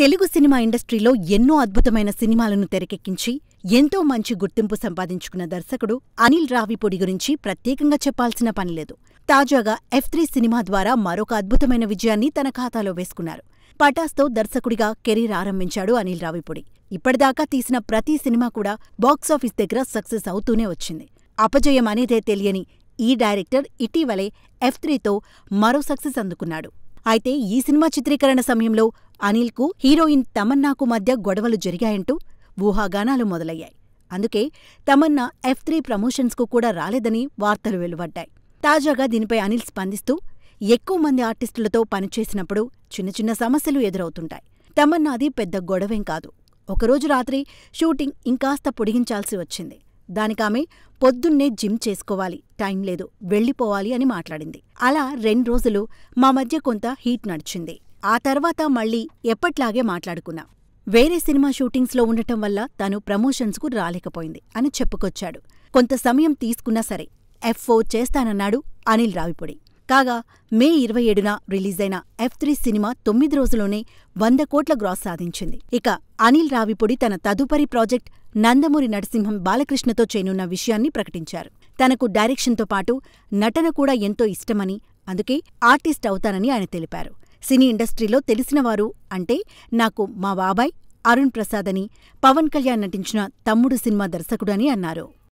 Telugu cinema ఇండస్ట్రీలో ఎన్నో అద్భుతమైన సినిమాలను తెరకెక్కించి ఎంతో మంచి గుర్తింపు సంపాదించుకున్న దర్శకుడు అనిల్ రావిపొడి గురించి ప్రత్యేకంగా చెప్పాల్సిన పనిలేదు తాజాగా ఎఫ్ త్రీ సినిమా ద్వారా మరొక అద్భుతమైన విజయాన్ని తన ఖాతాలో వేసుకున్నారు పటాస్తో దర్శకుడిగా కెరీర్ ఆరంభించాడు అనిల్ రావిపొడి ఇప్పటిదాకా తీసిన ప్రతి సినిమా కూడా బాక్సాఫీస్ దగ్గర సక్సెస్ అవుతూనే వచ్చింది అపజయం అనేదే తెలియని ఈ డైరెక్టర్ ఇటీవలే ఎఫ్ త్రీతో మరో సక్సెస్ అందుకున్నాడు అయితే ఈ సినిమా చిత్రీకరణ సమయంలో అనిల్కు హీరోయిన్ తమన్నాకు మధ్య గొడవలు జరిగాయంటూ ఊహాగానాలు మొదలయ్యాయి అందుకే తమన్నా ఎఫ్ త్రీ ప్రమోషన్స్కు కూడా రాలేదని వార్తలు వెలువడ్డాయి తాజాగా దీనిపై అనిల్ స్పందిస్తూ ఎక్కువ మంది ఆర్టిస్టులతో పనిచేసినప్పుడు చిన్న చిన్న సమస్యలు ఎదురవుతుంటాయి తమన్నాది పెద్ద గొడవేం కాదు ఒకరోజు రాత్రి షూటింగ్ ఇంకాస్త పొడిగించాల్సి వచ్చింది దానికామె పొద్దున్నే జిమ్ చేసుకోవాలి టైం లేదు వెళ్ళిపోవాలి అని మాట్లాడింది అలా రెండు రోజులు మా మధ్య కొంత హీట్ నడిచింది ఆ తర్వాత మళ్ళీ ఎప్పట్లాగే మాట్లాడుకున్నా వేరే సినిమా షూటింగ్స్లో ఉండటం వల్ల తను ప్రమోషన్స్కు రాలేకపోయింది అని చెప్పుకొచ్చాడు కొంత సమయం తీసుకున్నా సరే ఎఫ్ ఫోర్ చేస్తానన్నాడు అనిల్ రావిపొడి కాగా మే ఇరవై ఏడున రిలీజైన ఎఫ్ త్రీ సినిమా తొమ్మిది రోజుల్లోనే వంద కోట్ల గ్రాస్ సాధించింది ఇక అనిల్ రావిపొడి తన తదుపరి ప్రాజెక్ట్ నందమూరి నరసింహం బాలకృష్ణతో చేయనున్న విషయాన్ని ప్రకటించారు తనకు డైరెక్షన్తో పాటు నటన కూడా ఎంతో ఇష్టమని అందుకే ఆర్టిస్ట్ అవుతానని ఆయన తెలిపారు సినీ ఇండస్ట్రీలో తెలిసినవారు అంటే నాకు మా బాబాయ్ అరుణ్ ప్రసాద్ అని పవన్ కళ్యాణ్ నటించిన తమ్ముడు సినిమా దర్శకుడని అన్నారు